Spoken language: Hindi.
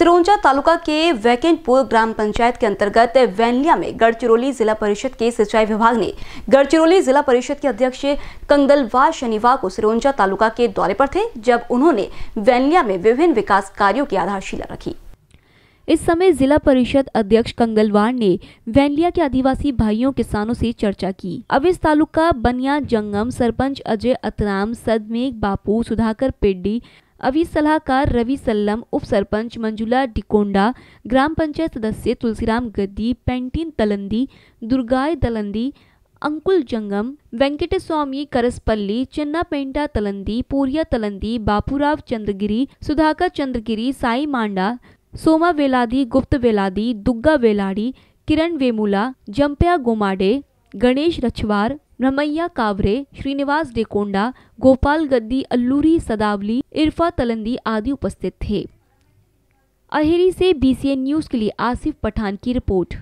सिरोंजा तालुका के वैकेंटपुर ग्राम पंचायत के अंतर्गत वैनलिया में गढ़चिरौली जिला परिषद के सिंचाई विभाग ने गढ़चिरौली जिला परिषद के अध्यक्ष कंगलवार शनिवार को सिरोंजा तालुका के दौरे पर थे जब उन्होंने वैनलिया में विभिन्न विकास कार्यों की आधारशिला रखी इस समय जिला परिषद अध्यक्ष कंगलवार ने वैनलिया के आदिवासी भाइयों किसानों से चर्चा की अब इस तालुका बनिया जंगम सरपंच अजय अतराम सदमेघ बापू सुधाकर पेड्डी अभी सलाहकार रवि सल्लम उप सरपंच मंजुला डिकोंडा ग्राम पंचायत सदस्य तुलसीराम गद्दी पेंटिन तलंदी दुर्गाय तलंदी अंकुल जंगम वेंकटेश स्वामी करसपल्ली पेंटा तलंदी पोरिया तलंदी बापूराव चंद्रगिरी सुधाकर चंद्रगिरी साई मांडा सोमा वेलादी गुप्त वेलादी दुग्गा वेलाड़ी किरण वेमुला जंपिया गोमाडे गणेश रछवार रमैया कावरे श्रीनिवास डेकोंडा गोपाल गद्दी अल्लूरी सदावली इरफा तलंदी आदि उपस्थित थे अहेरी से बीसीएन न्यूज़ के लिए आसिफ पठान की रिपोर्ट